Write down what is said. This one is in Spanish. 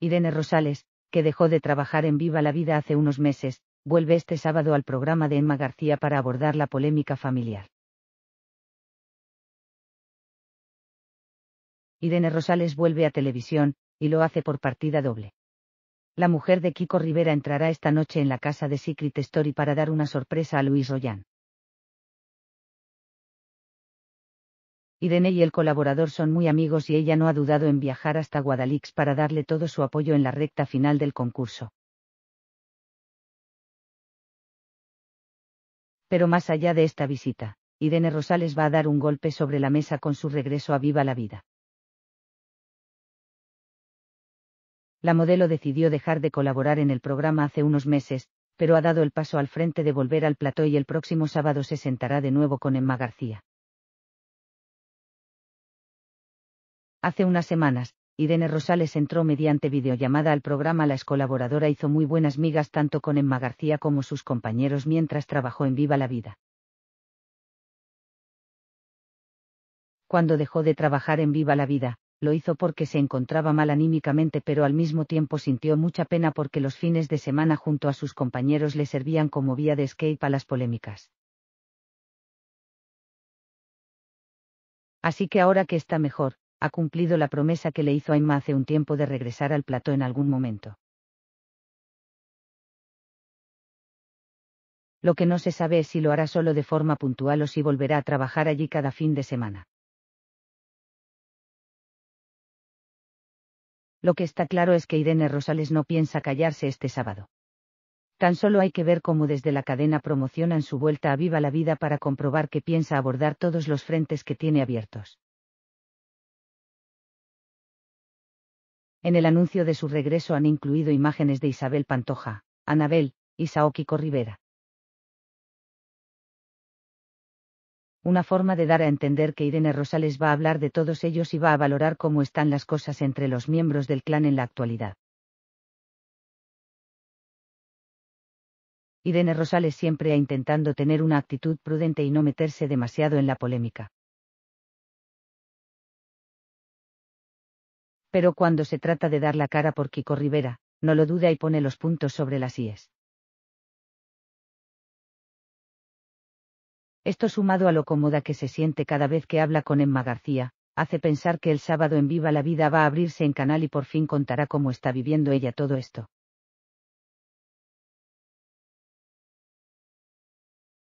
Irene Rosales, que dejó de trabajar en Viva la Vida hace unos meses, vuelve este sábado al programa de Emma García para abordar la polémica familiar. Irene Rosales vuelve a televisión, y lo hace por partida doble. La mujer de Kiko Rivera entrará esta noche en la casa de Secret Story para dar una sorpresa a Luis Rollán. Irene y el colaborador son muy amigos y ella no ha dudado en viajar hasta Guadalix para darle todo su apoyo en la recta final del concurso. Pero más allá de esta visita, Irene Rosales va a dar un golpe sobre la mesa con su regreso a Viva la Vida. La modelo decidió dejar de colaborar en el programa hace unos meses, pero ha dado el paso al frente de volver al plató y el próximo sábado se sentará de nuevo con Emma García. Hace unas semanas, Irene Rosales entró mediante videollamada al programa La colaboradora hizo muy buenas migas tanto con Emma García como sus compañeros mientras trabajó en Viva la Vida. Cuando dejó de trabajar en Viva la Vida, lo hizo porque se encontraba mal anímicamente pero al mismo tiempo sintió mucha pena porque los fines de semana junto a sus compañeros le servían como vía de escape a las polémicas. Así que ahora que está mejor, ha cumplido la promesa que le hizo Emma hace un tiempo de regresar al plató en algún momento. Lo que no se sabe es si lo hará solo de forma puntual o si volverá a trabajar allí cada fin de semana. Lo que está claro es que Irene Rosales no piensa callarse este sábado. Tan solo hay que ver cómo desde la cadena promocionan su vuelta a Viva la Vida para comprobar que piensa abordar todos los frentes que tiene abiertos. En el anuncio de su regreso han incluido imágenes de Isabel Pantoja, Anabel, y Saoki Rivera. Una forma de dar a entender que Irene Rosales va a hablar de todos ellos y va a valorar cómo están las cosas entre los miembros del clan en la actualidad. Irene Rosales siempre ha intentado tener una actitud prudente y no meterse demasiado en la polémica. Pero cuando se trata de dar la cara por Kiko Rivera, no lo duda y pone los puntos sobre las IES. Esto sumado a lo cómoda que se siente cada vez que habla con Emma García, hace pensar que el sábado en Viva la Vida va a abrirse en canal y por fin contará cómo está viviendo ella todo esto.